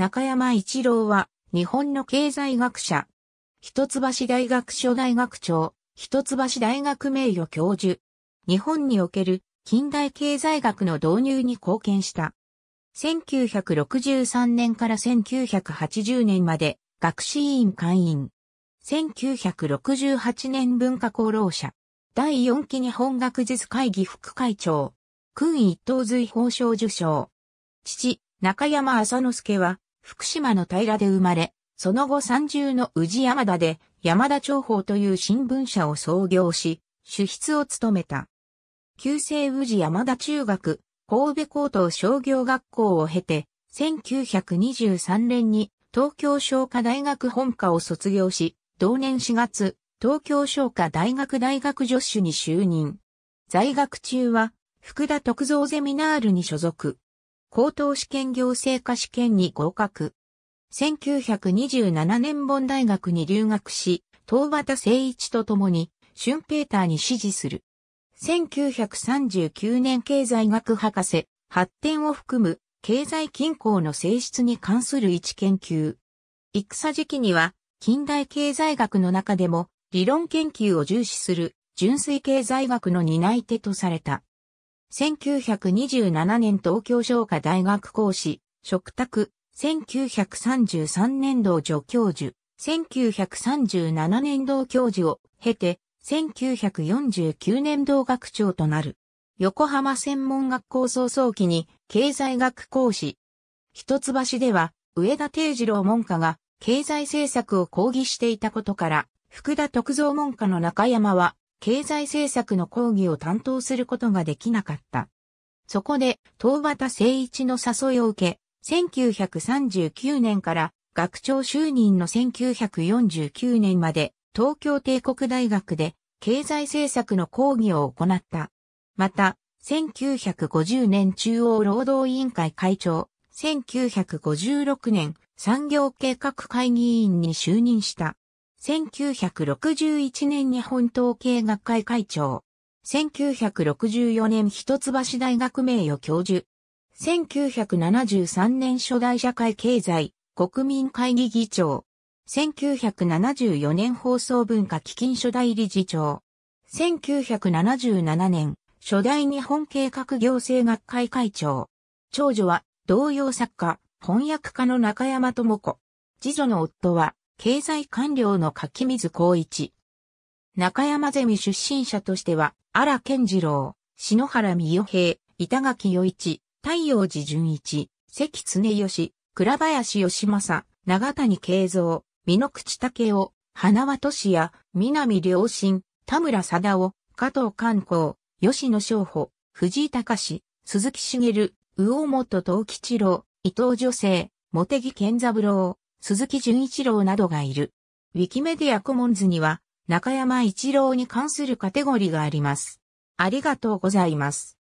中山一郎は、日本の経済学者、一橋大学所大学長、一橋大学名誉教授、日本における近代経済学の導入に貢献した。1963年から1980年まで学士委員会員。1968年文化功労者。第4期日本学術会議副会長。勲一等随法賞受賞。父、中山浅之助は福島の平で生まれ、その後三重の宇治山田で山田長報という新聞社を創業し、主筆を務めた。旧制宇治山田中学、神戸高等商業学校を経て、1923年に東京商科大学本科を卒業し、同年4月、東京商科大学大学助手に就任。在学中は、福田徳造ゼミナールに所属。高等試験行政科試験に合格。1927年本大学に留学し、東畑誠一と共に、シュンペーターに支持する。1939年経済学博士、発展を含む経済均衡の性質に関する一研究。戦時期には近代経済学の中でも理論研究を重視する純粋経済学の担い手とされた。1927年東京商科大学講師、食卓、1933年度助教授、1937年度教授を経て、1949年度学長となる。横浜専門学校創々期に経済学講師。一橋では、上田定次郎門下が経済政策を講義していたことから、福田徳造門下の中山は経済政策の講義を担当することができなかった。そこで、東畑誠一の誘いを受け、1939年から学長就任の1949年まで東京帝国大学で経済政策の講義を行った。また、1950年中央労働委員会会長、1956年産業計画会議員に就任した。1961年日本統計学会会長。1964年一橋大学名誉教授。1973年初代社会経済国民会議議長。1974年放送文化基金初代理事長。1977年初代日本計画行政学会会長。長女は同様作家、翻訳家の中山智子。次女の夫は経済官僚の柿水光一。中山ゼミ出身者としては、荒健次郎、篠原美代平、板垣与一、太陽寺淳一、関常義、倉林義政、長谷慶三、美濃口武雄、花輪俊也、南良心、田村貞夫、加藤官光、吉野昌保、藤井隆、鈴木茂、魚本東吉郎、伊藤女性、茂木健三郎、鈴木純一郎などがいる。ウィキメディアコモンズには、中山一郎に関するカテゴリーがあります。ありがとうございます。